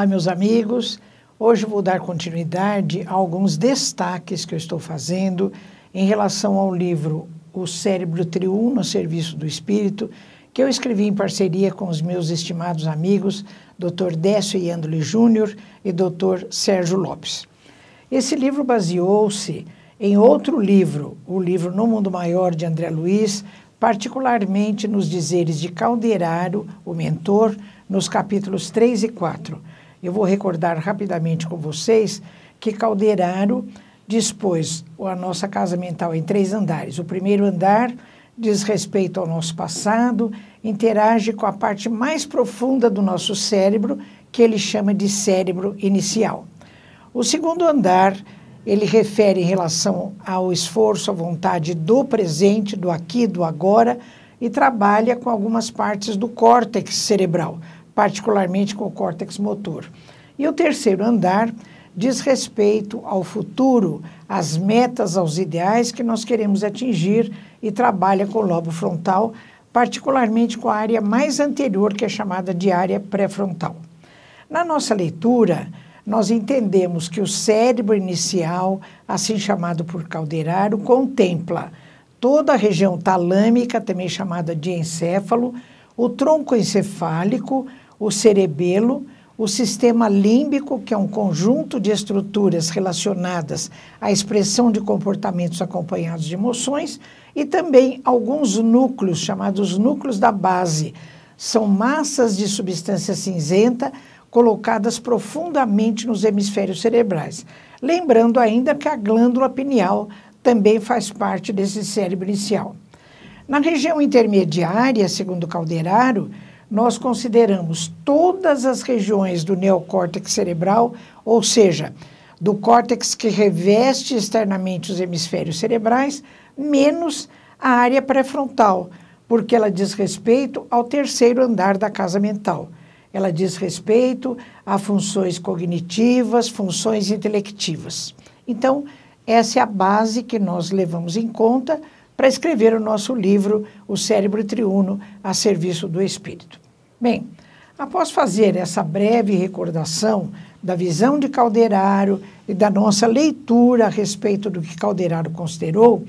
Olá, meus amigos. Hoje vou dar continuidade a alguns destaques que eu estou fazendo em relação ao livro O Cérebro Triuno a Serviço do Espírito, que eu escrevi em parceria com os meus estimados amigos, Dr. Décio Iandoli Júnior e Dr. Sérgio Lopes. Esse livro baseou-se em outro livro, o livro No Mundo Maior de André Luiz, particularmente nos dizeres de Calderaro, o mentor, nos capítulos 3 e 4 eu vou recordar rapidamente com vocês que Calderaro dispôs a nossa casa mental em três andares. O primeiro andar diz respeito ao nosso passado, interage com a parte mais profunda do nosso cérebro, que ele chama de cérebro inicial. O segundo andar, ele refere em relação ao esforço, à vontade do presente, do aqui, do agora, e trabalha com algumas partes do córtex cerebral, particularmente com o córtex motor. E o terceiro andar diz respeito ao futuro, às metas, aos ideais que nós queremos atingir e trabalha com o lobo frontal, particularmente com a área mais anterior, que é chamada de área pré-frontal. Na nossa leitura, nós entendemos que o cérebro inicial, assim chamado por Calderaro, contempla toda a região talâmica, também chamada de encéfalo, o tronco encefálico, o cerebelo, o sistema límbico, que é um conjunto de estruturas relacionadas à expressão de comportamentos acompanhados de emoções, e também alguns núcleos, chamados núcleos da base. São massas de substância cinzenta colocadas profundamente nos hemisférios cerebrais. Lembrando ainda que a glândula pineal também faz parte desse cérebro inicial. Na região intermediária, segundo Calderaro, nós consideramos todas as regiões do neocórtex cerebral, ou seja, do córtex que reveste externamente os hemisférios cerebrais, menos a área pré-frontal, porque ela diz respeito ao terceiro andar da casa mental. Ela diz respeito a funções cognitivas, funções intelectivas. Então, essa é a base que nós levamos em conta para escrever o nosso livro, O Cérebro Triuno, a Serviço do Espírito. Bem, após fazer essa breve recordação da visão de Calderaro e da nossa leitura a respeito do que Calderaro considerou,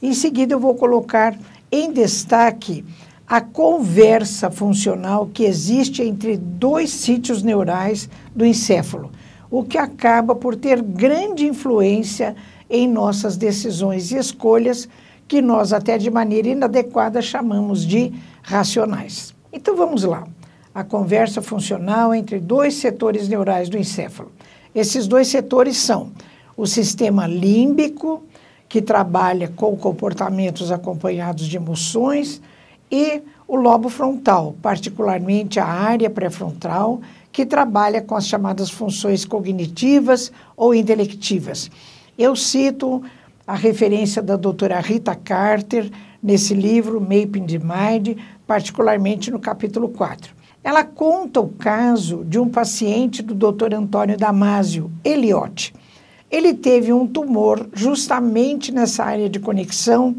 em seguida eu vou colocar em destaque a conversa funcional que existe entre dois sítios neurais do encéfalo, o que acaba por ter grande influência em nossas decisões e escolhas, que nós até de maneira inadequada chamamos de racionais. Então vamos lá. A conversa funcional entre dois setores neurais do encéfalo. Esses dois setores são o sistema límbico, que trabalha com comportamentos acompanhados de emoções, e o lobo frontal, particularmente a área pré-frontal, que trabalha com as chamadas funções cognitivas ou intelectivas. Eu cito a referência da doutora Rita Carter nesse livro, Mapping the Mind, particularmente no capítulo 4. Ela conta o caso de um paciente do Dr. Antônio Damasio Eliotti. Ele teve um tumor justamente nessa área de conexão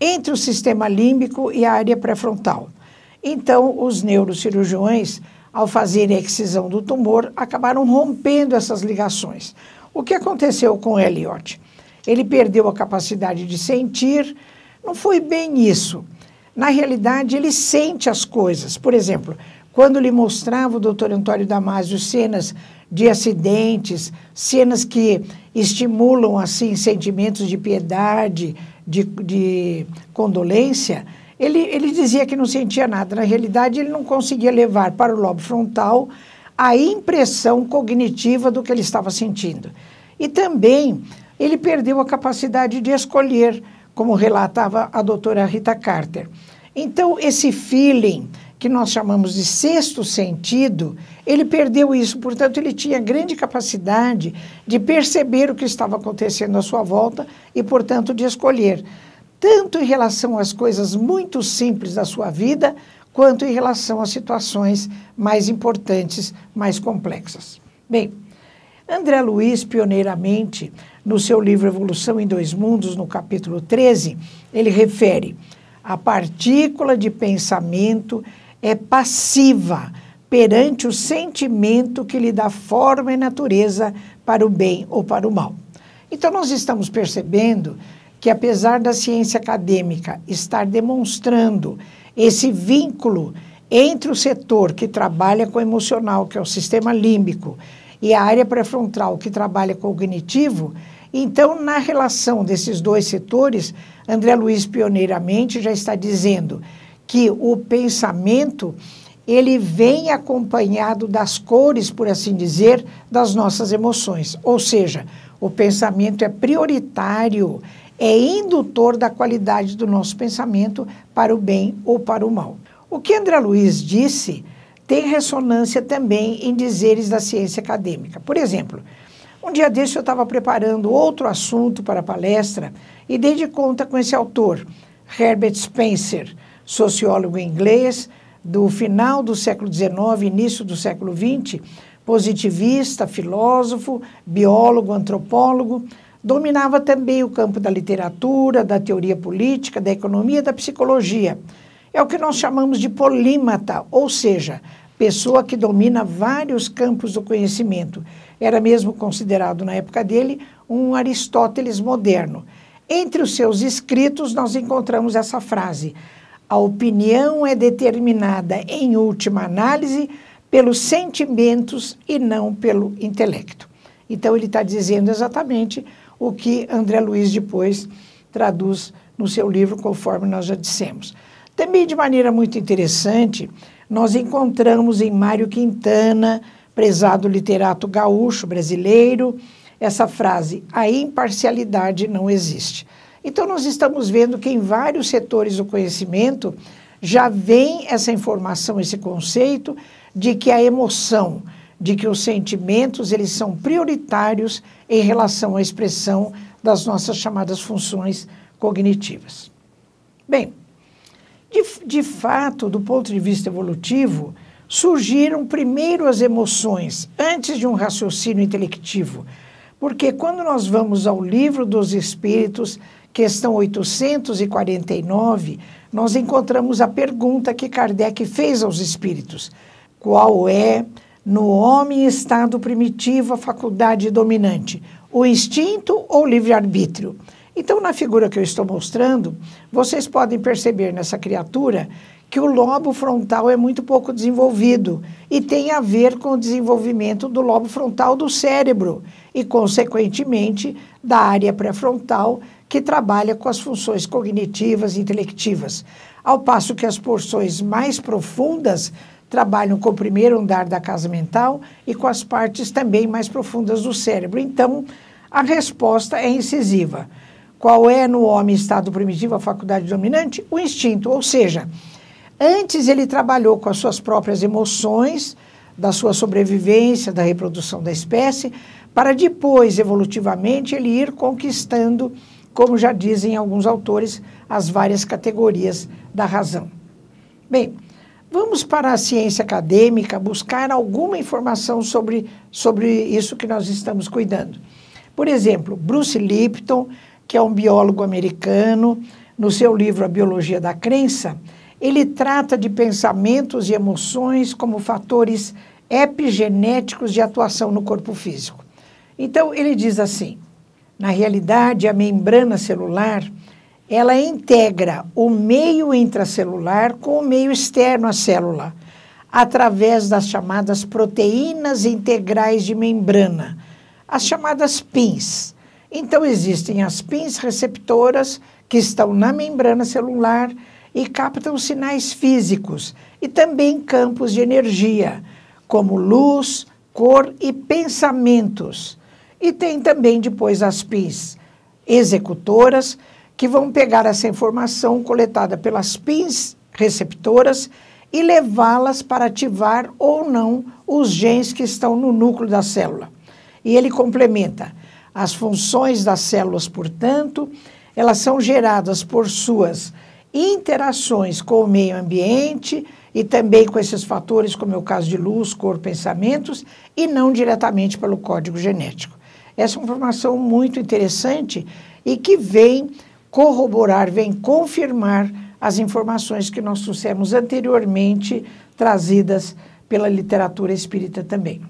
entre o sistema límbico e a área pré-frontal. Então, os neurocirurgiões, ao fazerem a excisão do tumor, acabaram rompendo essas ligações. O que aconteceu com Eliot? Ele perdeu a capacidade de sentir, não foi bem isso na realidade, ele sente as coisas. Por exemplo, quando lhe mostrava o doutor Antônio Damasio cenas de acidentes, cenas que estimulam, assim, sentimentos de piedade, de, de condolência, ele, ele dizia que não sentia nada. Na realidade, ele não conseguia levar para o lobo frontal a impressão cognitiva do que ele estava sentindo. E também ele perdeu a capacidade de escolher como relatava a doutora Rita Carter. Então, esse feeling que nós chamamos de sexto sentido, ele perdeu isso, portanto, ele tinha grande capacidade de perceber o que estava acontecendo à sua volta e, portanto, de escolher, tanto em relação às coisas muito simples da sua vida, quanto em relação às situações mais importantes, mais complexas. Bem, André Luiz, pioneiramente, no seu livro Evolução em Dois Mundos, no capítulo 13, ele refere: a partícula de pensamento é passiva perante o sentimento que lhe dá forma e natureza para o bem ou para o mal. Então, nós estamos percebendo que, apesar da ciência acadêmica estar demonstrando esse vínculo entre o setor que trabalha com o emocional, que é o sistema límbico, e a área pré-frontal, que trabalha cognitivo. Então, na relação desses dois setores, André Luiz pioneiramente já está dizendo que o pensamento ele vem acompanhado das cores, por assim dizer, das nossas emoções. Ou seja, o pensamento é prioritário, é indutor da qualidade do nosso pensamento para o bem ou para o mal. O que André Luiz disse tem ressonância também em dizeres da ciência acadêmica. Por exemplo, um dia desse eu estava preparando outro assunto para a palestra e dei de conta com esse autor, Herbert Spencer, sociólogo inglês do final do século XIX, início do século XX, positivista, filósofo, biólogo, antropólogo, dominava também o campo da literatura, da teoria política, da economia, da psicologia. É o que nós chamamos de polímata, ou seja, pessoa que domina vários campos do conhecimento. Era mesmo considerado, na época dele, um Aristóteles moderno. Entre os seus escritos, nós encontramos essa frase: A opinião é determinada, em última análise, pelos sentimentos e não pelo intelecto. Então, ele está dizendo exatamente o que André Luiz depois traduz no seu livro, conforme nós já dissemos. Também, de maneira muito interessante, nós encontramos em Mário Quintana, prezado literato gaúcho brasileiro, essa frase: a imparcialidade não existe. Então, nós estamos vendo que em vários setores do conhecimento já vem essa informação, esse conceito de que a emoção, de que os sentimentos, eles são prioritários em relação à expressão das nossas chamadas funções cognitivas. Bem, de, de fato, do ponto de vista evolutivo, surgiram primeiro as emoções, antes de um raciocínio intelectivo. Porque quando nós vamos ao Livro dos Espíritos, questão 849, nós encontramos a pergunta que Kardec fez aos espíritos: qual é no homem estado primitivo a faculdade dominante, o instinto ou livre-arbítrio? Então, na figura que eu estou mostrando, vocês podem perceber nessa criatura que o lobo frontal é muito pouco desenvolvido e tem a ver com o desenvolvimento do lobo frontal do cérebro e, consequentemente, da área pré-frontal que trabalha com as funções cognitivas e intelectivas. Ao passo que as porções mais profundas trabalham com o primeiro andar da casa mental e com as partes também mais profundas do cérebro. Então, a resposta é incisiva. Qual é no homem estado primitivo, a faculdade dominante? O instinto, ou seja, antes ele trabalhou com as suas próprias emoções, da sua sobrevivência, da reprodução da espécie, para depois, evolutivamente, ele ir conquistando, como já dizem alguns autores, as várias categorias da razão. Bem, vamos para a ciência acadêmica buscar alguma informação sobre, sobre isso que nós estamos cuidando. Por exemplo, Bruce Lipton que é um biólogo americano, no seu livro A Biologia da Crença, ele trata de pensamentos e emoções como fatores epigenéticos de atuação no corpo físico. Então, ele diz assim: na realidade, a membrana celular ela integra o meio intracelular com o meio externo à célula, através das chamadas proteínas integrais de membrana, as chamadas PINs. Então, existem as pins receptoras que estão na membrana celular e captam sinais físicos e também campos de energia, como luz, cor e pensamentos. E tem também depois as pins executoras, que vão pegar essa informação coletada pelas pins receptoras e levá-las para ativar ou não os genes que estão no núcleo da célula. E ele complementa: as funções das células, portanto, elas são geradas por suas interações com o meio ambiente e também com esses fatores, como é o caso de luz, cor, pensamentos, e não diretamente pelo código genético. Essa é uma informação muito interessante e que vem corroborar, vem confirmar as informações que nós trouxemos anteriormente, trazidas pela literatura espírita também.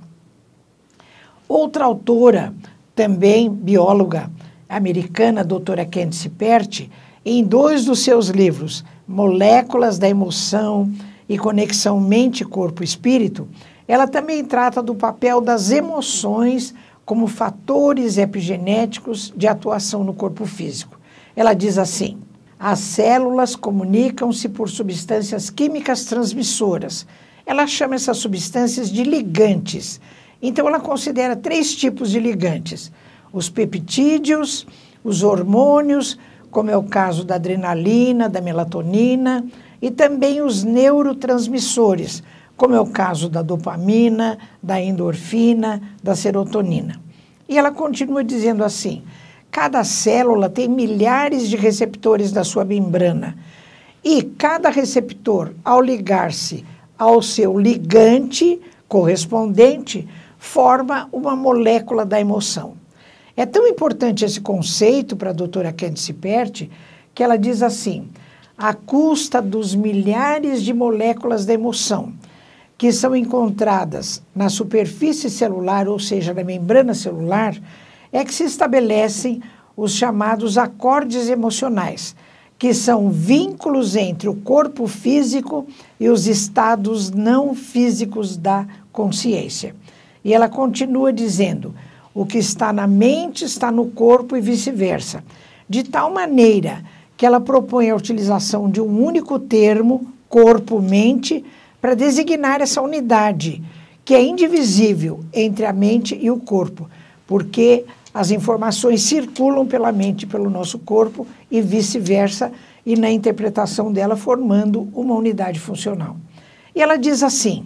Outra autora também bióloga americana, doutora Candice Perti, em dois dos seus livros, Moléculas da Emoção e Conexão Mente, Corpo Espírito, ela também trata do papel das emoções como fatores epigenéticos de atuação no corpo físico. Ela diz assim: as células comunicam-se por substâncias químicas transmissoras. Ela chama essas substâncias de ligantes. Então, ela considera três tipos de ligantes: os peptídeos, os hormônios, como é o caso da adrenalina, da melatonina, e também os neurotransmissores, como é o caso da dopamina, da endorfina, da serotonina. E ela continua dizendo assim: cada célula tem milhares de receptores da sua membrana. E cada receptor, ao ligar-se ao seu ligante correspondente, forma uma molécula da emoção. É tão importante esse conceito para a doutora Candice Pert que ela diz assim: à custa dos milhares de moléculas da emoção que são encontradas na superfície celular, ou seja, na membrana celular, é que se estabelecem os chamados acordes emocionais, que são vínculos entre o corpo físico e os estados não físicos da consciência. E ela continua dizendo: o que está na mente está no corpo e vice-versa. De tal maneira que ela propõe a utilização de um único termo, corpo-mente, para designar essa unidade que é indivisível entre a mente e o corpo, porque as informações circulam pela mente, pelo nosso corpo e vice-versa, e na interpretação dela formando uma unidade funcional. E ela diz assim: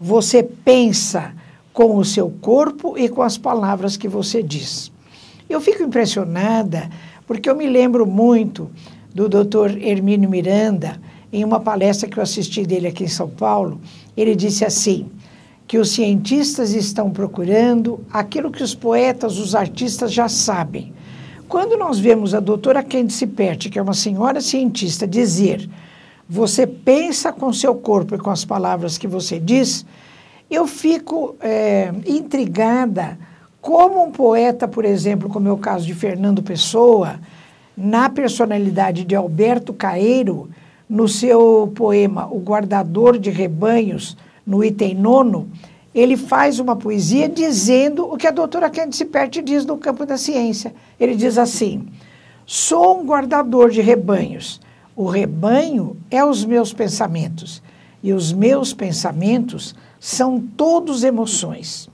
você pensa com o seu corpo e com as palavras que você diz. Eu fico impressionada porque eu me lembro muito do Dr. Hermínio Miranda, em uma palestra que eu assisti dele aqui em São Paulo, ele disse assim: que os cientistas estão procurando aquilo que os poetas, os artistas já sabem. Quando nós vemos a doutora Candice Pert, que é uma senhora cientista, dizer: "Você pensa com seu corpo e com as palavras que você diz", eu fico é, intrigada como um poeta, por exemplo, como é o caso de Fernando Pessoa, na personalidade de Alberto Caeiro, no seu poema O Guardador de Rebanhos, no item nono, ele faz uma poesia dizendo o que a doutora Candice Perti diz no campo da ciência. Ele diz assim: Sou um guardador de rebanhos. O rebanho é os meus pensamentos, e os meus pensamentos são todos emoções.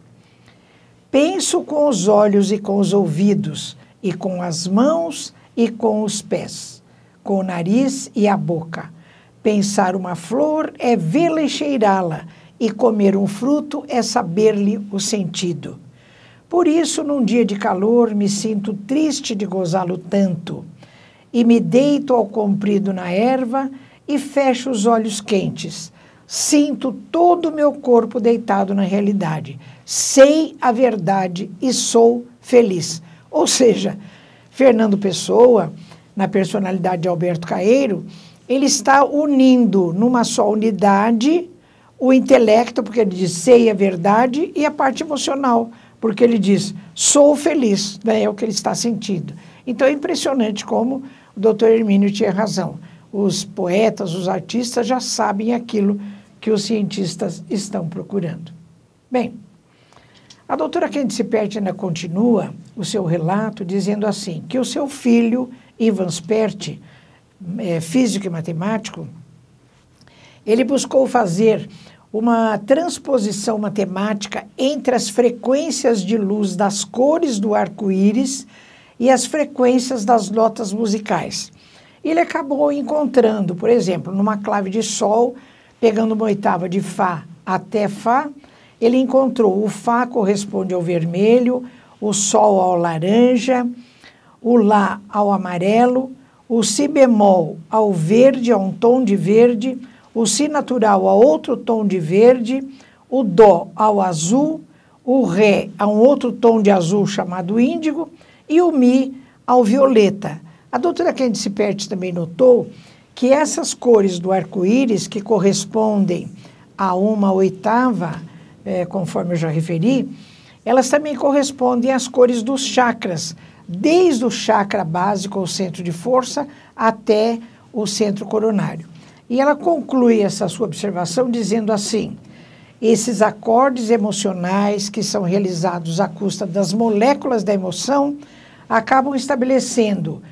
Penso com os olhos e com os ouvidos, e com as mãos e com os pés, com o nariz e a boca. Pensar uma flor é vê-la e cheirá-la, e comer um fruto é saber-lhe o sentido. Por isso, num dia de calor, me sinto triste de gozá-lo tanto, e me deito ao comprido na erva e fecho os olhos quentes Sinto todo o meu corpo deitado na realidade. Sei a verdade e sou feliz. Ou seja, Fernando Pessoa, na personalidade de Alberto Caeiro, ele está unindo numa só unidade o intelecto, porque ele diz sei a verdade, e a parte emocional, porque ele diz sou feliz, né? é o que ele está sentindo. Então é impressionante como o doutor Hermínio tinha razão. Os poetas, os artistas já sabem aquilo que os cientistas estão procurando. Bem, a doutora Candice Pertina continua o seu relato dizendo assim, que o seu filho, Ivan Sperti, é, físico e matemático, ele buscou fazer uma transposição matemática entre as frequências de luz das cores do arco-íris e as frequências das notas musicais. Ele acabou encontrando, por exemplo, numa clave de sol, pegando uma oitava de Fá até Fá, ele encontrou o Fá corresponde ao vermelho, o Sol ao laranja, o Lá ao amarelo, o Si bemol ao verde, a um tom de verde, o Si natural a outro tom de verde, o Dó ao azul, o Ré a um outro tom de azul chamado índigo e o Mi ao violeta. A doutora Candice Pertes também notou que essas cores do arco-íris, que correspondem a uma oitava, é, conforme eu já referi, elas também correspondem às cores dos chakras, desde o chakra básico, ou centro de força, até o centro coronário. E ela conclui essa sua observação dizendo assim: esses acordes emocionais que são realizados à custa das moléculas da emoção acabam estabelecendo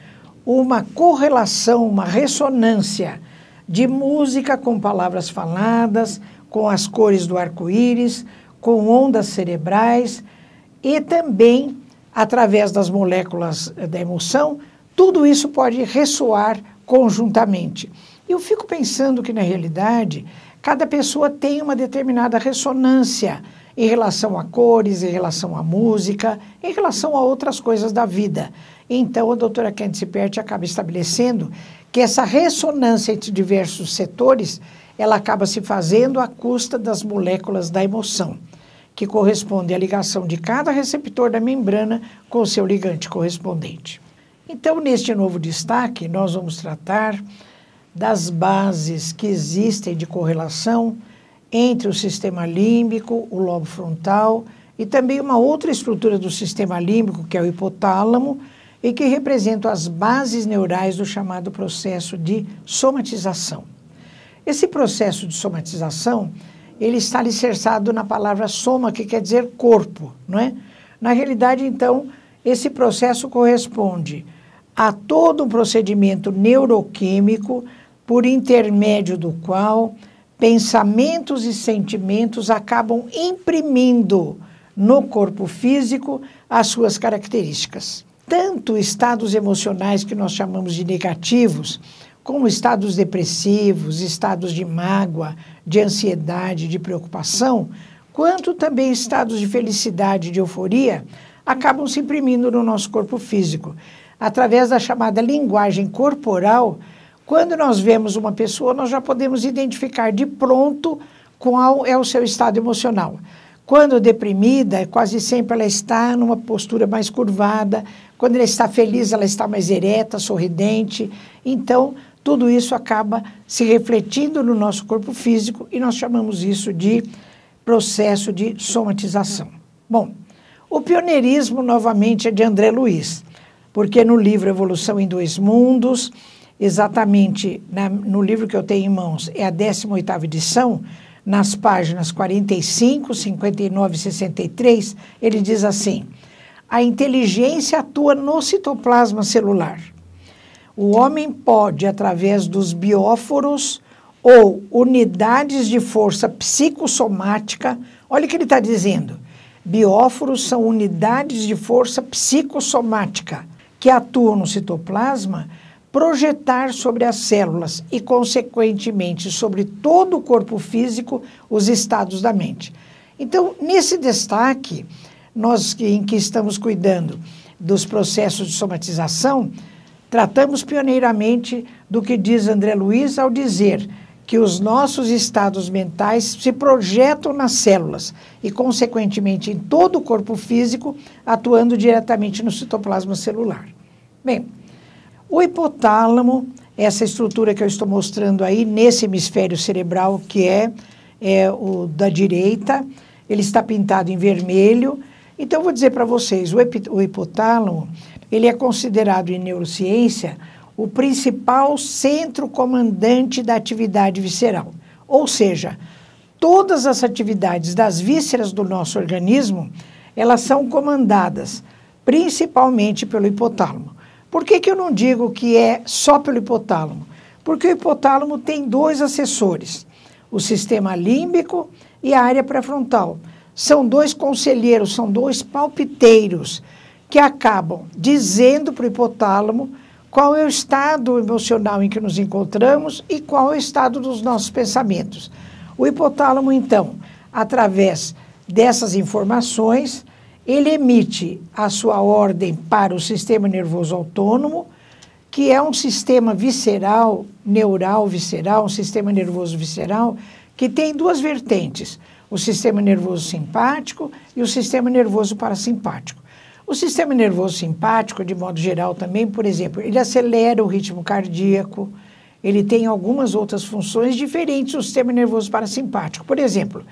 uma correlação, uma ressonância de música com palavras faladas, com as cores do arco-íris, com ondas cerebrais e também através das moléculas eh, da emoção, tudo isso pode ressoar conjuntamente. Eu fico pensando que na realidade cada pessoa tem uma determinada ressonância em relação a cores, em relação a música, em relação a outras coisas da vida. Então, a doutora Candice Perti acaba estabelecendo que essa ressonância entre diversos setores, ela acaba se fazendo à custa das moléculas da emoção, que corresponde à ligação de cada receptor da membrana com seu ligante correspondente. Então, neste novo destaque, nós vamos tratar das bases que existem de correlação entre o sistema límbico, o lobo frontal e também uma outra estrutura do sistema límbico, que é o hipotálamo, e que representa as bases neurais do chamado processo de somatização. Esse processo de somatização, ele está alicerçado na palavra soma, que quer dizer corpo, não é? Na realidade, então, esse processo corresponde a todo um procedimento neuroquímico por intermédio do qual pensamentos e sentimentos acabam imprimindo no corpo físico as suas características. Tanto estados emocionais que nós chamamos de negativos, como estados depressivos, estados de mágoa, de ansiedade, de preocupação, quanto também estados de felicidade, de euforia, acabam se imprimindo no nosso corpo físico. Através da chamada linguagem corporal, quando nós vemos uma pessoa, nós já podemos identificar de pronto qual é o seu estado emocional. Quando deprimida, é quase sempre ela está numa postura mais curvada. Quando ela está feliz, ela está mais ereta, sorridente. Então, tudo isso acaba se refletindo no nosso corpo físico e nós chamamos isso de processo de somatização. Bom, o pioneirismo novamente é de André Luiz, porque no livro Evolução em Dois Mundos, exatamente na, né, no livro que eu tenho em mãos, é a 18ª edição, nas páginas 45, 59 e 63, ele diz assim: A inteligência atua no citoplasma celular. O homem pode, através dos bióforos ou unidades de força psicossomática, olha o que ele está dizendo. Bióforos são unidades de força psicossomática que atuam no citoplasma projetar sobre as células e, consequentemente, sobre todo o corpo físico, os estados da mente. Então, nesse destaque, nós em que estamos cuidando dos processos de somatização, tratamos pioneiramente do que diz André Luiz ao dizer que os nossos estados mentais se projetam nas células e, consequentemente, em todo o corpo físico, atuando diretamente no citoplasma celular. Bem, o hipotálamo, essa estrutura que eu estou mostrando aí, nesse hemisfério cerebral, que é, é o da direita, ele está pintado em vermelho. Então, eu vou dizer para vocês, o, o hipotálamo, ele é considerado em neurociência o principal centro comandante da atividade visceral. Ou seja, todas as atividades das vísceras do nosso organismo, elas são comandadas principalmente pelo hipotálamo. Por que, que eu não digo que é só pelo hipotálamo? Porque o hipotálamo tem dois assessores, o sistema límbico e a área pré-frontal. São dois conselheiros, são dois palpiteiros que acabam dizendo para o hipotálamo qual é o estado emocional em que nos encontramos e qual é o estado dos nossos pensamentos. O hipotálamo, então, através dessas informações, ele emite a sua ordem para o sistema nervoso autônomo, que é um sistema visceral, neural visceral, um sistema nervoso visceral, que tem duas vertentes: o sistema nervoso simpático e o sistema nervoso parasimpático. O sistema nervoso simpático, de modo geral também, por exemplo, ele acelera o ritmo cardíaco, ele tem algumas outras funções diferentes do sistema nervoso parasimpático. Por exemplo,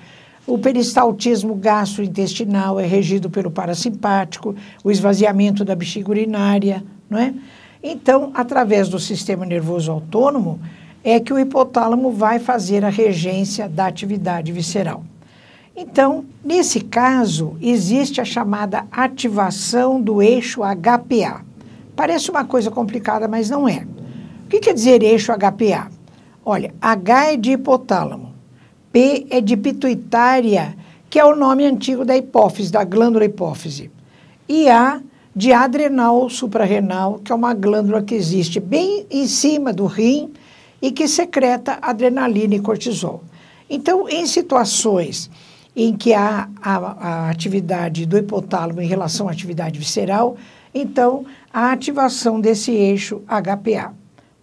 o peristaltismo gastrointestinal é regido pelo parasimpático, o esvaziamento da bexiga urinária, não é? Então, através do sistema nervoso autônomo, é que o hipotálamo vai fazer a regência da atividade visceral. Então, nesse caso, existe a chamada ativação do eixo HPA. Parece uma coisa complicada, mas não é. O que quer dizer eixo HPA? Olha, H é de hipotálamo, P é de pituitária, que é o nome antigo da hipófise, da glândula hipófise. E A de adrenal suprarrenal, que é uma glândula que existe bem em cima do rim e que secreta adrenalina e cortisol. Então, em situações em que há a, a atividade do hipotálamo em relação à atividade visceral, então a ativação desse eixo HPA.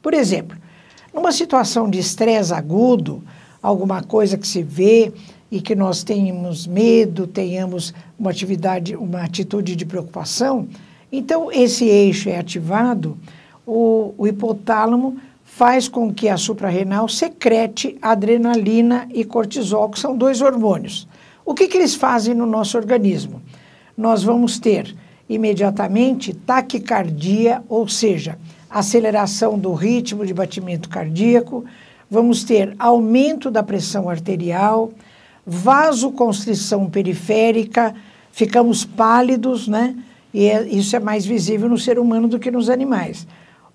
Por exemplo, numa situação de estresse agudo, alguma coisa que se vê e que nós tenhamos medo, tenhamos uma atividade, uma atitude de preocupação, então esse eixo é ativado, o, o hipotálamo faz com que a suprarrenal secrete adrenalina e cortisol, que são dois hormônios. O que, que eles fazem no nosso organismo? Nós vamos ter imediatamente taquicardia, ou seja, aceleração do ritmo de batimento cardíaco, vamos ter aumento da pressão arterial, vasoconstrição periférica, ficamos pálidos, né? E é, isso é mais visível no ser humano do que nos animais.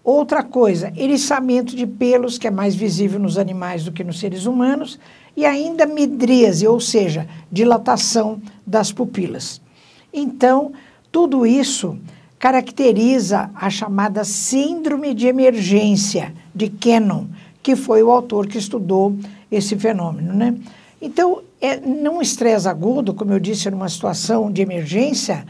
Outra coisa, eriçamento de pelos, que é mais visível nos animais do que nos seres humanos, e ainda midríase, ou seja, dilatação das pupilas. Então, tudo isso caracteriza a chamada síndrome de emergência de Kennon, que foi o autor que estudou esse fenômeno. Né? Então, é, num estresse agudo, como eu disse, numa situação de emergência,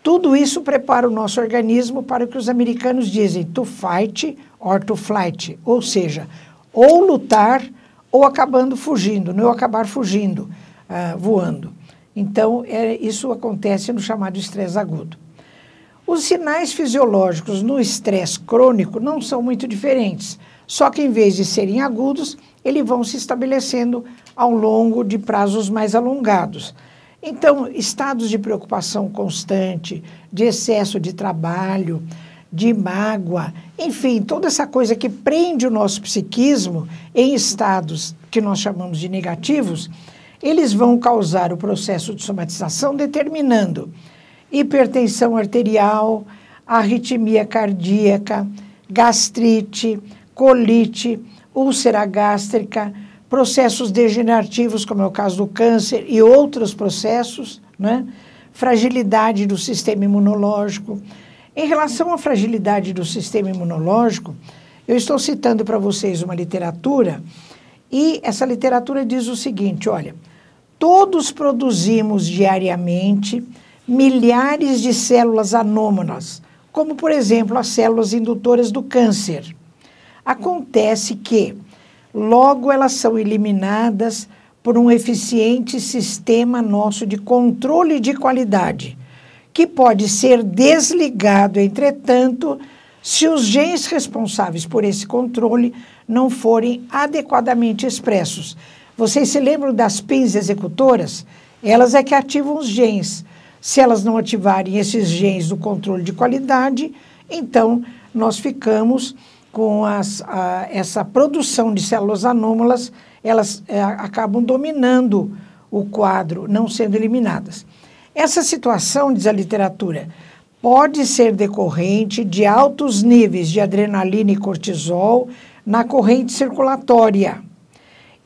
tudo isso prepara o nosso organismo para o que os americanos dizem, to fight or to flight, ou seja, ou lutar ou acabando fugindo, não acabar fugindo, ah, voando. Então, é, isso acontece no chamado estresse agudo. Os sinais fisiológicos no estresse crônico não são muito diferentes. Só que em vez de serem agudos, eles vão se estabelecendo ao longo de prazos mais alongados. Então, estados de preocupação constante, de excesso de trabalho, de mágoa, enfim, toda essa coisa que prende o nosso psiquismo em estados que nós chamamos de negativos, eles vão causar o processo de somatização determinando hipertensão arterial, arritmia cardíaca, gastrite, colite, úlcera gástrica, processos degenerativos, como é o caso do câncer e outros processos, né? fragilidade do sistema imunológico. Em relação à fragilidade do sistema imunológico, eu estou citando para vocês uma literatura e essa literatura diz o seguinte: olha, todos produzimos diariamente milhares de células anômalas, como por exemplo as células indutoras do câncer. Acontece que logo elas são eliminadas por um eficiente sistema nosso de controle de qualidade, que pode ser desligado, entretanto, se os genes responsáveis por esse controle não forem adequadamente expressos. Vocês se lembram das PINs executoras? Elas é que ativam os genes. Se elas não ativarem esses genes do controle de qualidade, então nós ficamos com as, a, essa produção de células anômalas, elas é, acabam dominando o quadro, não sendo eliminadas. Essa situação, diz a literatura, pode ser decorrente de altos níveis de adrenalina e cortisol na corrente circulatória.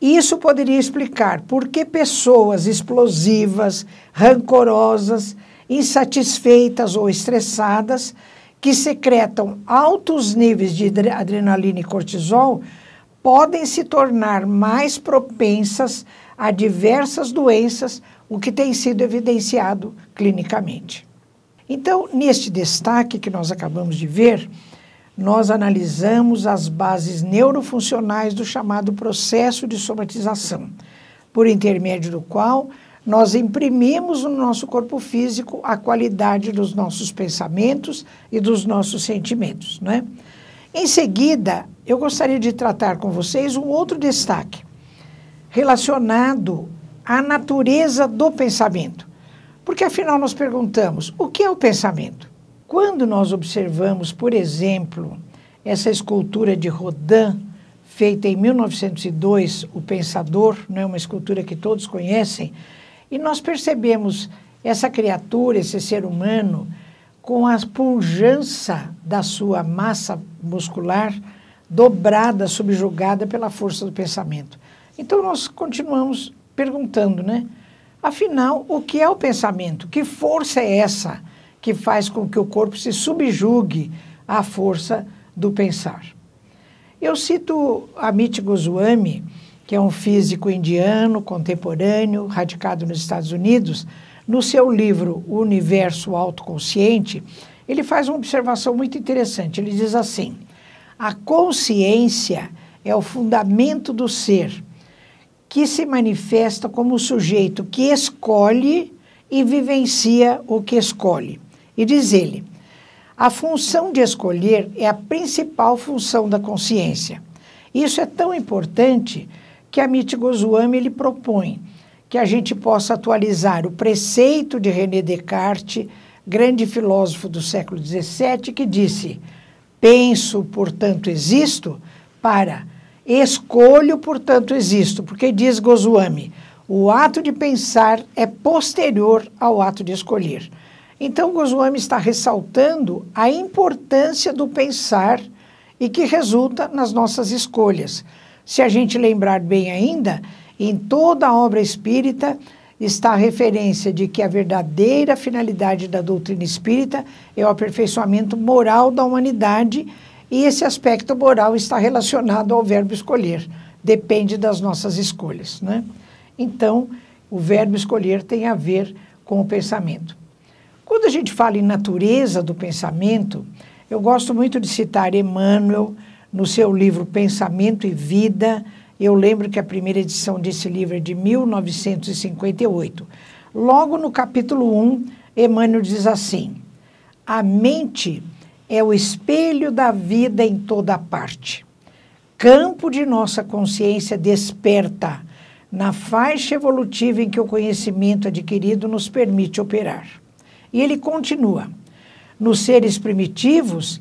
Isso poderia explicar por que pessoas explosivas, rancorosas, insatisfeitas ou estressadas que secretam altos níveis de adrenalina e cortisol podem se tornar mais propensas a diversas doenças, o que tem sido evidenciado clinicamente. Então, neste destaque que nós acabamos de ver, nós analisamos as bases neurofuncionais do chamado processo de somatização, por intermédio do qual nós imprimimos no nosso corpo físico a qualidade dos nossos pensamentos e dos nossos sentimentos. Né? Em seguida, eu gostaria de tratar com vocês um outro destaque relacionado à natureza do pensamento. Porque afinal nós perguntamos: o que é o pensamento? Quando nós observamos, por exemplo, essa escultura de Rodin, feita em 1902, O Pensador, né, uma escultura que todos conhecem, e nós percebemos essa criatura, esse ser humano, com a pujança da sua massa muscular dobrada, subjugada pela força do pensamento. Então nós continuamos perguntando, né? Afinal, o que é o pensamento? Que força é essa que faz com que o corpo se subjugue à força do pensar? Eu cito Amit Goswami, que é um físico indiano contemporâneo, radicado nos Estados Unidos, no seu livro O Universo Autoconsciente, ele faz uma observação muito interessante. Ele diz assim: a consciência é o fundamento do ser, que se manifesta como o sujeito que escolhe e vivencia o que escolhe. E diz ele: a função de escolher é a principal função da consciência. Isso é tão importante que a Amit Gozuami ele propõe, que a gente possa atualizar o preceito de René Descartes, grande filósofo do século XVII, que disse: penso, portanto existo, para escolho, portanto existo, porque diz Gozuami, o ato de pensar é posterior ao ato de escolher. Então Gozuami está ressaltando a importância do pensar e que resulta nas nossas escolhas. Se a gente lembrar bem ainda, em toda a obra espírita está a referência de que a verdadeira finalidade da doutrina espírita é o aperfeiçoamento moral da humanidade, e esse aspecto moral está relacionado ao verbo escolher, depende das nossas escolhas. Né? Então, o verbo escolher tem a ver com o pensamento. Quando a gente fala em natureza do pensamento, eu gosto muito de citar Emmanuel, no seu livro Pensamento e Vida. Eu lembro que a primeira edição desse livro é de 1958. Logo no capítulo 1, Emmanuel diz assim: A mente é o espelho da vida em toda parte. Campo de nossa consciência desperta na faixa evolutiva em que o conhecimento adquirido nos permite operar. E ele continua: Nos seres primitivos,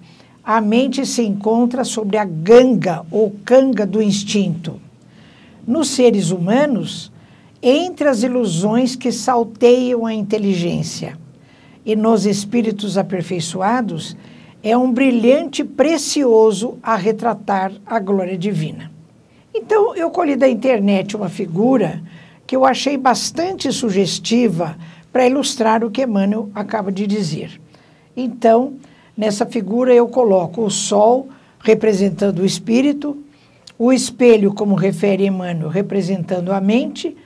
a mente se encontra sobre a ganga ou canga do instinto. Nos seres humanos, entre as ilusões que salteiam a inteligência e nos espíritos aperfeiçoados, é um brilhante precioso a retratar a glória divina. Então, eu colhi da internet uma figura que eu achei bastante sugestiva para ilustrar o que Emmanuel acaba de dizer. Então, Nessa figura eu coloco o sol representando o espírito, o espelho, como refere Emmanuel, representando a mente,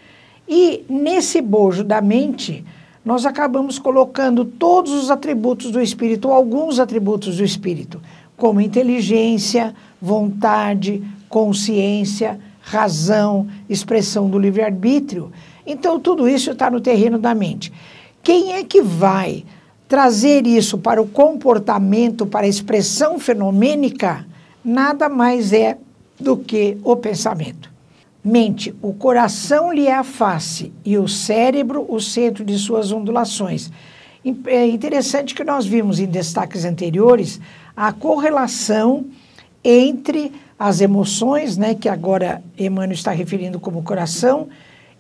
e nesse bojo da mente nós acabamos colocando todos os atributos do espírito, ou alguns atributos do espírito, como inteligência, vontade, consciência, razão, expressão do livre-arbítrio. Então, tudo isso está no terreno da mente. Quem é que vai trazer isso para o comportamento, para a expressão fenomênica, nada mais é do que o pensamento. Mente, o coração lhe é a face e o cérebro o centro de suas ondulações. É interessante que nós vimos em destaques anteriores a correlação entre as emoções, né, que agora Emmanuel está referindo como coração,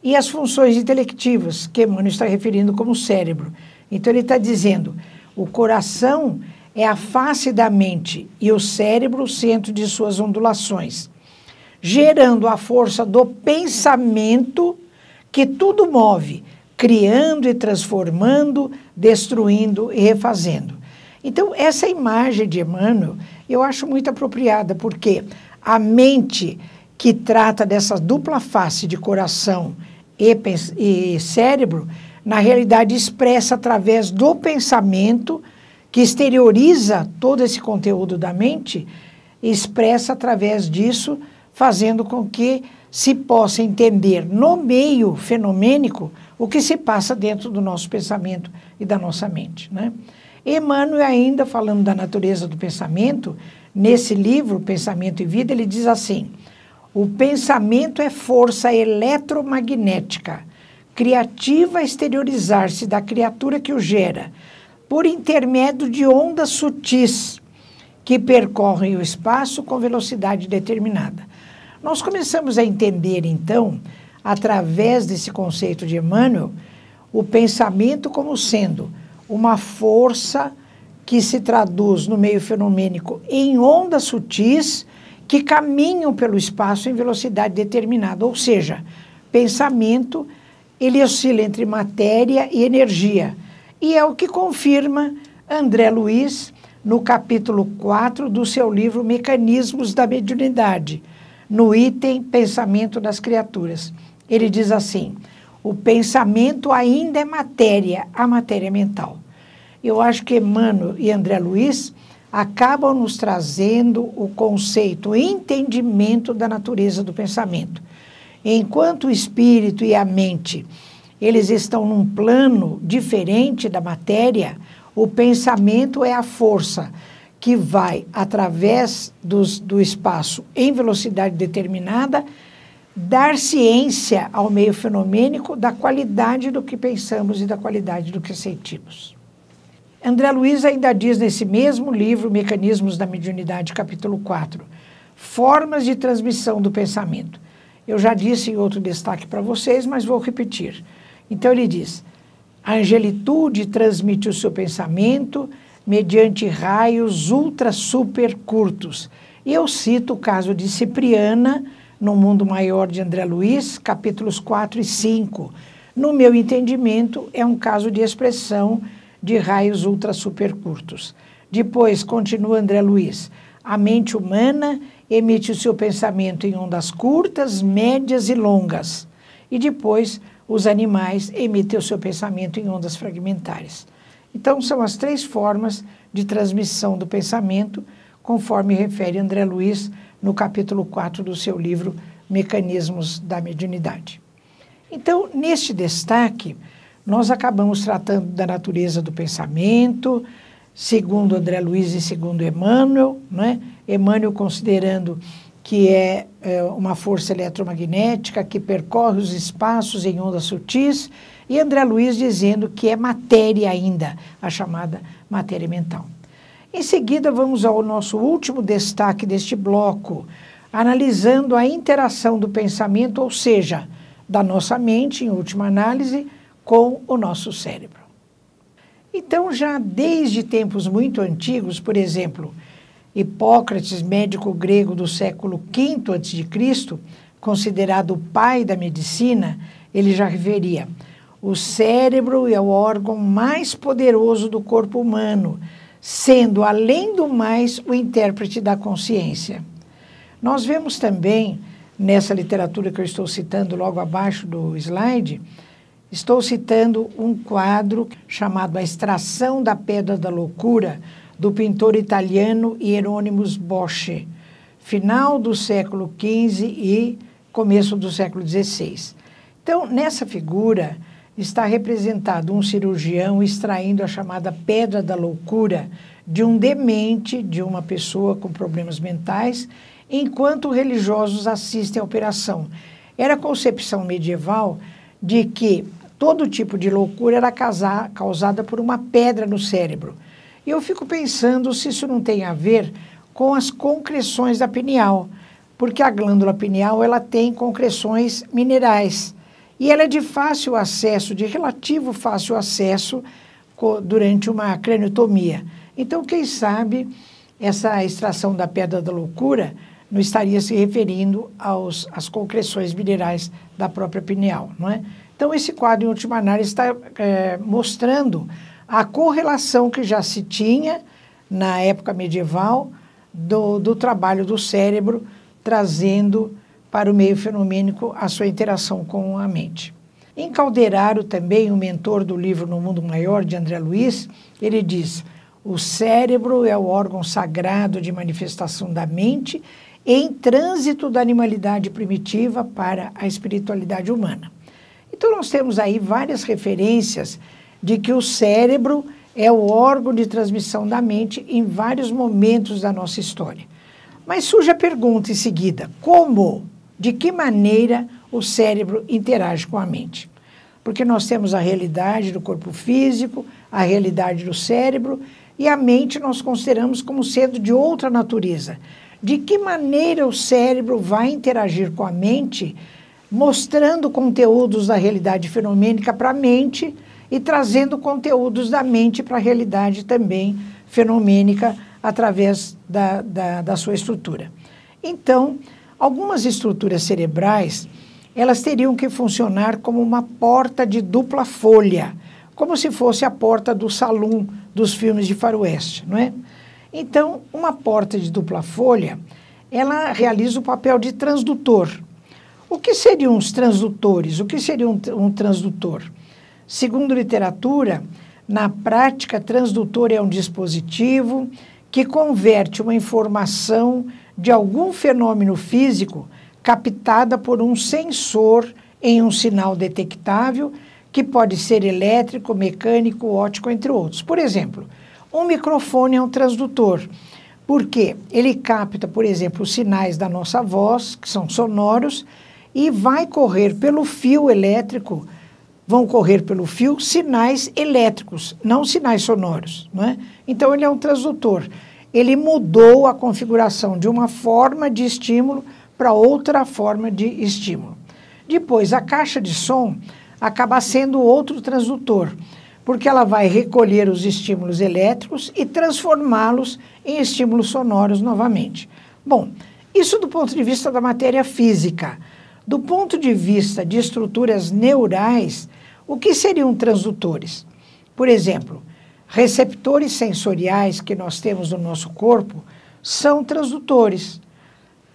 e as funções intelectivas, que Emmanuel está referindo como cérebro. Então, ele está dizendo: o coração é a face da mente e o cérebro o centro de suas ondulações, gerando a força do pensamento que tudo move, criando e transformando, destruindo e refazendo. Então, essa imagem de Emmanuel eu acho muito apropriada, porque a mente que trata dessa dupla face de coração e, e cérebro na realidade expressa através do pensamento, que exterioriza todo esse conteúdo da mente, expressa através disso, fazendo com que se possa entender no meio fenomênico o que se passa dentro do nosso pensamento e da nossa mente. Né? Emmanuel, ainda falando da natureza do pensamento, nesse livro, Pensamento e Vida, ele diz assim: o pensamento é força eletromagnética criativa a exteriorizar-se da criatura que o gera, por intermédio de ondas sutis que percorrem o espaço com velocidade determinada. Nós começamos a entender, então, através desse conceito de Emmanuel, o pensamento como sendo uma força que se traduz no meio fenomênico em ondas sutis que caminham pelo espaço em velocidade determinada, ou seja, pensamento ele oscila entre matéria e energia. E é o que confirma André Luiz no capítulo 4 do seu livro Mecanismos da Mediunidade, no item Pensamento das Criaturas. Ele diz assim: o pensamento ainda é matéria, a matéria é mental. Eu acho que Emmanuel e André Luiz acabam nos trazendo o conceito, o entendimento da natureza do pensamento. Enquanto o espírito e a mente, eles estão num plano diferente da matéria, o pensamento é a força que vai através dos, do espaço em velocidade determinada dar ciência ao meio fenomênico da qualidade do que pensamos e da qualidade do que sentimos. André Luiz ainda diz nesse mesmo livro, Mecanismos da Mediunidade, capítulo 4, Formas de Transmissão do Pensamento. Eu já disse em outro destaque para vocês, mas vou repetir. Então ele diz: a angelitude transmite o seu pensamento mediante raios ultra super curtos. E eu cito o caso de Cipriana, no Mundo Maior de André Luiz, capítulos 4 e 5. No meu entendimento, é um caso de expressão de raios ultra super curtos. Depois, continua André Luiz, a mente humana emite o seu pensamento em ondas curtas, médias e longas. E depois os animais emitem o seu pensamento em ondas fragmentares. Então são as três formas de transmissão do pensamento, conforme refere André Luiz no capítulo 4 do seu livro Mecanismos da Mediunidade. Então, neste destaque, nós acabamos tratando da natureza do pensamento, segundo André Luiz e segundo Emmanuel, né? Emmanuel considerando que é, é, uma força eletromagnética que percorre os espaços em ondas sutis, e André Luiz dizendo que é matéria ainda, a chamada matéria mental. Em seguida, vamos ao nosso último destaque deste bloco, analisando a interação do pensamento, ou seja, da nossa mente, em última análise, com o nosso cérebro. Então, já desde tempos muito antigos, por exemplo, Hipócrates, médico grego do século V a.C., considerado o pai da medicina, ele já referia: o cérebro é o órgão mais poderoso do corpo humano, sendo, além do mais, o intérprete da consciência. Nós vemos também, nessa literatura que eu estou citando logo abaixo do slide, estou citando um quadro chamado A Extração da Pedra da Loucura, do pintor italiano Hieronymus Bosch, final do século XV e começo do século XVI. Então, nessa figura está representado um cirurgião extraindo a chamada pedra da loucura de um demente, de uma pessoa com problemas mentais, enquanto religiosos assistem à operação. Era a concepção medieval de que todo tipo de loucura era causada por uma pedra no cérebro. E eu fico pensando se isso não tem a ver com as concreções da pineal, porque a glândula pineal ela tem concreções minerais e ela é de fácil acesso, de relativo fácil acesso durante uma craniotomia. Então, quem sabe essa extração da pedra da loucura não estaria se referindo aos, às concreções minerais da própria pineal, não é? Então, esse quadro, em última análise, está é, mostrando a correlação que já se tinha na época medieval do, do trabalho do cérebro, trazendo para o meio fenomênico a sua interação com a mente. Em Calderaro, também, o mentor do livro No Mundo Maior, de André Luiz, ele diz: o cérebro é o órgão sagrado de manifestação da mente em trânsito da animalidade primitiva para a espiritualidade humana. Então, nós temos aí várias referências de que o cérebro é o órgão de transmissão da mente em vários momentos da nossa história. Mas surge a pergunta em seguida: como, de que maneira o cérebro interage com a mente? Porque nós temos a realidade do corpo físico, a realidade do cérebro e a mente nós consideramos como sendo de outra natureza. De que maneira o cérebro vai interagir com a mente, mostrando conteúdos da realidade fenomênica para a mente e trazendo conteúdos da mente para a realidade também fenomênica através da, da, da sua estrutura. Então, algumas estruturas cerebrais, elas teriam que funcionar como uma porta de dupla folha, como se fosse a porta do salão dos filmes de faroeste, não é? Então, uma porta de dupla folha, ela realiza o papel de transdutor. O que seriam os transdutores? O que seria um, um transdutor? Segundo literatura, na prática, transdutor é um dispositivo que converte uma informação de algum fenômeno físico captada por um sensor em um sinal detectável, que pode ser elétrico, mecânico, óptico, entre outros. Por exemplo, um microfone é um transdutor, porque ele capta, por exemplo, os sinais da nossa voz, que são sonoros, e vai correr pelo fio elétrico vão correr pelo fio sinais elétricos, não sinais sonoros. Né? Então, ele é um transdutor. Ele mudou a configuração de uma forma de estímulo para outra forma de estímulo. Depois, a caixa de som acaba sendo outro transdutor, porque ela vai recolher os estímulos elétricos e transformá-los em estímulos sonoros novamente. Bom, isso do ponto de vista da matéria física. Do ponto de vista de estruturas neurais, o que seriam transdutores? Por exemplo, receptores sensoriais que nós temos no nosso corpo são transdutores,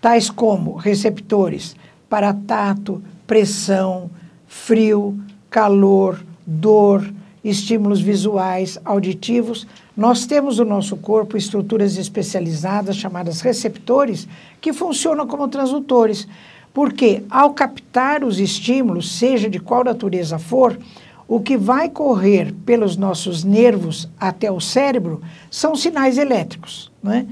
tais como receptores para tato, pressão, frio, calor, dor, estímulos visuais, auditivos. Nós temos no nosso corpo estruturas especializadas chamadas receptores que funcionam como transdutores. Porque ao captar os estímulos, seja de qual natureza for, o que vai correr pelos nossos nervos até o cérebro são sinais elétricos. Né?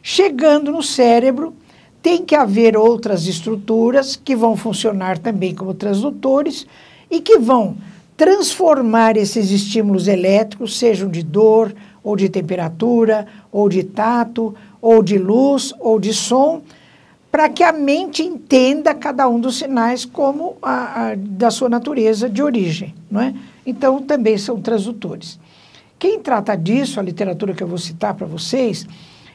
Chegando no cérebro, tem que haver outras estruturas que vão funcionar também como transdutores e que vão transformar esses estímulos elétricos, sejam de dor, ou de temperatura, ou de tato, ou de luz, ou de som, para que a mente entenda cada um dos sinais como a, a, da sua natureza de origem, não é? Então também são tradutores. Quem trata disso, a literatura que eu vou citar para vocês,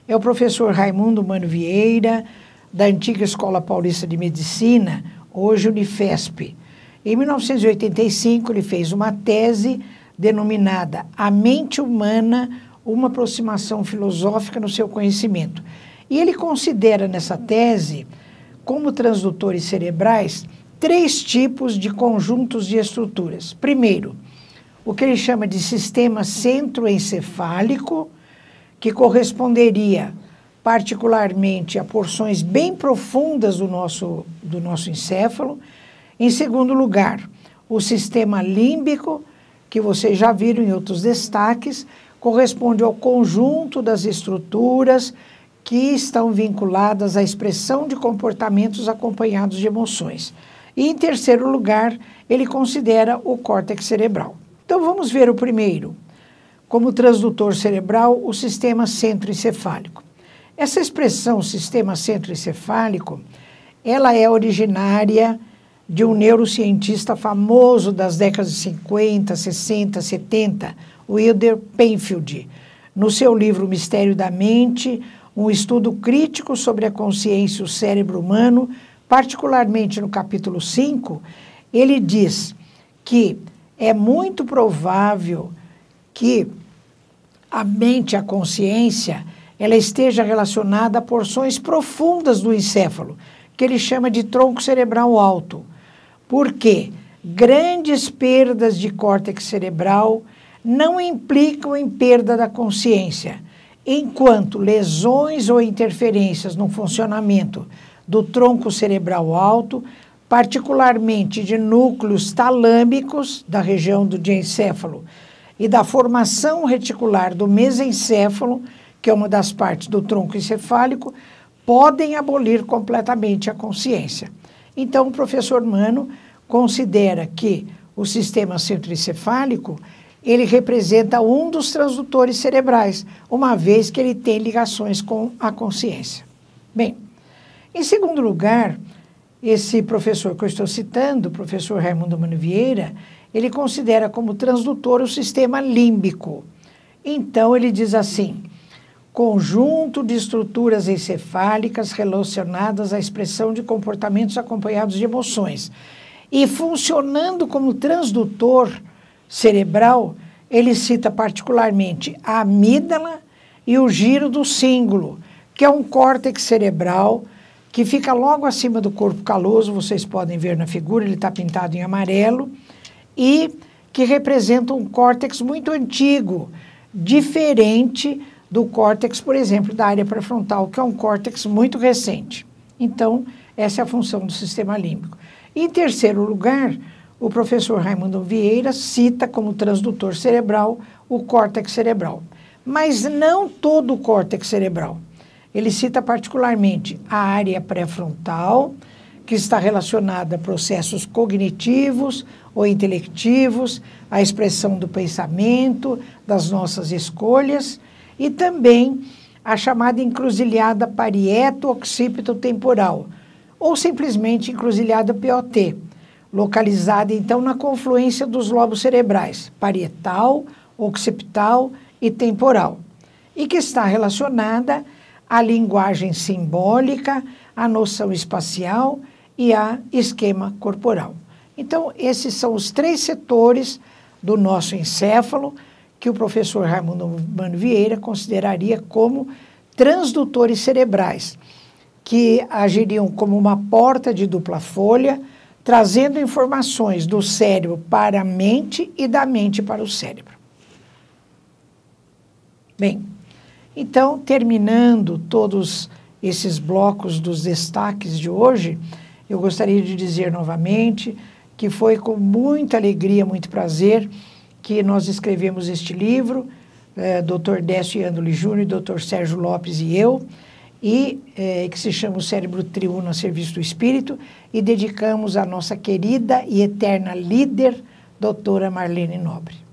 é o professor Raimundo Mano Vieira, da antiga Escola Paulista de Medicina, hoje Unifesp. Em 1985, ele fez uma tese denominada A Mente Humana, uma aproximação filosófica no seu conhecimento e ele considera nessa tese, como transdutores cerebrais, três tipos de conjuntos de estruturas. Primeiro, o que ele chama de sistema centroencefálico, que corresponderia particularmente a porções bem profundas do nosso, do nosso encéfalo. Em segundo lugar, o sistema límbico, que vocês já viram em outros destaques, corresponde ao conjunto das estruturas que estão vinculadas à expressão de comportamentos acompanhados de emoções. E, em terceiro lugar, ele considera o córtex cerebral. Então, vamos ver o primeiro. Como transdutor cerebral, o sistema centroencefálico. Essa expressão sistema centroencefálico, ela é originária de um neurocientista famoso das décadas de 50, 60, 70, Wilder Penfield. No seu livro Mistério da Mente, um estudo crítico sobre a consciência e o cérebro humano, particularmente no capítulo 5, ele diz que é muito provável que a mente, a consciência, ela esteja relacionada a porções profundas do encéfalo, que ele chama de tronco cerebral alto. Por quê? Grandes perdas de córtex cerebral não implicam em perda da consciência enquanto lesões ou interferências no funcionamento do tronco cerebral alto, particularmente de núcleos talâmicos da região do diencéfalo e da formação reticular do mesencéfalo, que é uma das partes do tronco encefálico, podem abolir completamente a consciência. Então, o professor Mano considera que o sistema centroencefálico ele representa um dos transdutores cerebrais, uma vez que ele tem ligações com a consciência. Bem, em segundo lugar, esse professor que eu estou citando, o professor Raimundo Mano Vieira, ele considera como transdutor o sistema límbico. Então, ele diz assim: conjunto de estruturas encefálicas relacionadas à expressão de comportamentos acompanhados de emoções. E funcionando como transdutor cerebral, ele cita particularmente a amígdala e o giro do cíngulo, que é um córtex cerebral que fica logo acima do corpo caloso, vocês podem ver na figura, ele está pintado em amarelo, e que representa um córtex muito antigo, diferente do córtex, por exemplo, da área pré-frontal, que é um córtex muito recente. Então, essa é a função do sistema límbico. Em terceiro lugar, o professor Raimundo Vieira cita como transdutor cerebral o córtex cerebral. Mas não todo o córtex cerebral. Ele cita particularmente a área pré-frontal, que está relacionada a processos cognitivos ou intelectivos, a expressão do pensamento, das nossas escolhas, e também a chamada encruzilhada parieto-occipito-temporal, ou simplesmente encruzilhada POT localizada então na confluência dos lobos cerebrais, parietal, occipital e temporal, e que está relacionada à linguagem simbólica, à noção espacial e a esquema corporal. Então, esses são os três setores do nosso encéfalo que o professor Raimundo Mano Vieira consideraria como transdutores cerebrais, que agiriam como uma porta de dupla folha trazendo informações do cérebro para a mente e da mente para o cérebro. Bem, então, terminando todos esses blocos dos destaques de hoje, eu gostaria de dizer novamente que foi com muita alegria, muito prazer que nós escrevemos este livro, é, eh, Dr. Décio Andoli Júnior, Dr. Sérgio Lopes e eu e é, que se chama o Cérebro Triuno a Serviço do Espírito, e dedicamos à nossa querida e eterna líder, doutora Marlene Nobre.